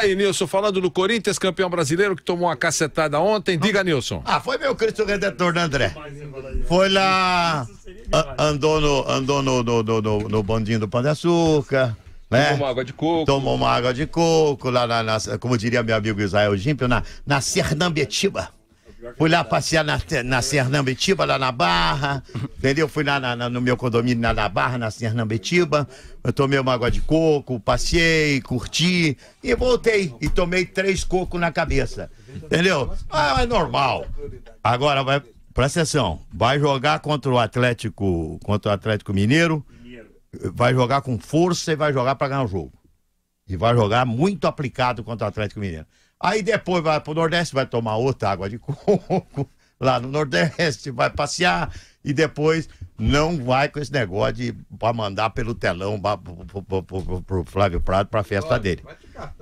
aí, Nilson, falando do Corinthians, campeão brasileiro, que tomou uma cacetada ontem. Diga, Nilson. Ah, foi meu Cristo Redentor, né, André? Foi lá, andou no, andou no, no, no, no, no bandinho do Pão de Açúcar. Né? Tomou uma água de coco. Tomou uma água de coco, lá na, na como diria meu amigo Israel Gimpio, na, na Sernambetiba. Fui lá passear na, na Sernambetiba, lá na Barra, entendeu? Fui lá na, na, no meu condomínio lá na Barra, na Sernambetiba. Eu tomei uma água de coco, passei, curti e voltei. E tomei três cocos na cabeça, entendeu? Ah, é normal. Agora, vai, presta atenção, vai jogar contra o Atlético, contra o Atlético Mineiro, vai jogar com força e vai jogar para ganhar o jogo. E vai jogar muito aplicado contra o Atlético Mineiro. Aí depois vai pro Nordeste, vai tomar outra água de coco lá no Nordeste, vai passear e depois não vai com esse negócio de pra mandar pelo telão pra, pro, pro, pro, pro Flávio Prado pra festa Olha, dele. Vai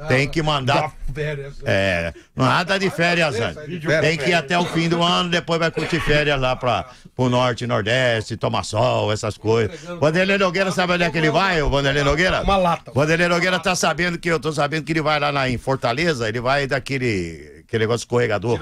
tem que mandar. Né? é, nada de férias antes. Né? Né? Tem que ir até o fim do ano, depois vai curtir férias lá para o norte, nordeste, tomar sol, essas coisas. Vanderlei Nogueira sabe onde é que ele vai, o Vanderlei Nogueira? Uma lata. Vanderlei Nogueira tá sabendo que eu tô sabendo que ele vai lá na, em Fortaleza, ele vai daquele aquele negócio escorregador.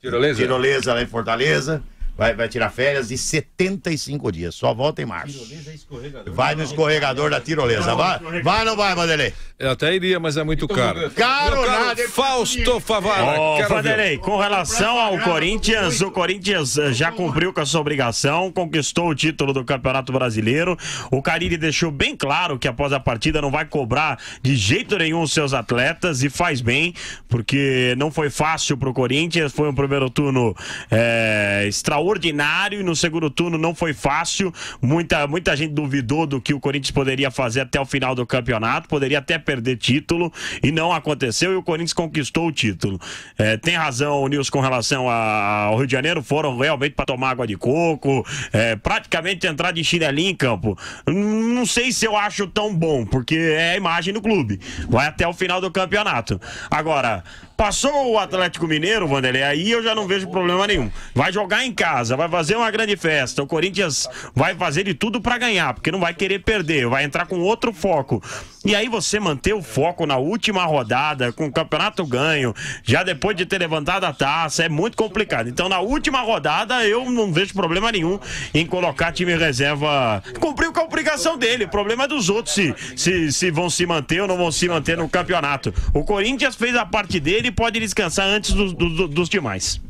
Tirolesa. Tirolesa lá em Fortaleza vai, vai tirar férias de 75 dias. Só volta em março. É vai no escorregador da tirolesa. Vai, vai ou não vai, Vanderlei? Eu até iria, mas é muito então, caro. Caro nada. É Fausto Favara. Oh, Vanderlei, com relação ao Corinthians, o Corinthians eh, já cumpriu com a sua obrigação, conquistou o título do Campeonato Brasileiro. O Carille deixou bem claro que após a partida não vai cobrar de jeito nenhum os seus atletas e faz bem, porque não foi fácil pro Corinthians, foi um primeiro turno é, eh, extraordinário extraordinário e no segundo turno não foi fácil. Muita, muita gente duvidou do que o Corinthians poderia fazer até o final do campeonato, poderia até perder título e não aconteceu e o Corinthians conquistou o título. É, tem razão o Nilson com relação a, ao Rio de Janeiro, foram realmente para tomar água de coco, é, praticamente entrar de chinelinho em campo. Não sei se eu acho tão bom, porque é a imagem do clube. Vai até o final do campeonato. Agora, Passou o Atlético Mineiro, Vanderlei, aí eu já não vejo problema nenhum. Vai jogar em casa, vai fazer uma grande festa. O Corinthians vai fazer de tudo para ganhar, porque não vai querer perder, vai entrar com outro foco. E aí você manter o foco na última rodada, com o campeonato ganho, já depois de ter levantado a taça, é muito complicado. Então, na última rodada, eu não vejo problema nenhum em colocar time reserva. Cumpriu com a obrigação dele, o problema é dos outros se, se, se vão se manter ou não vão se manter no campeonato. O Corinthians fez a parte dele pode descansar antes do, do, do, dos demais.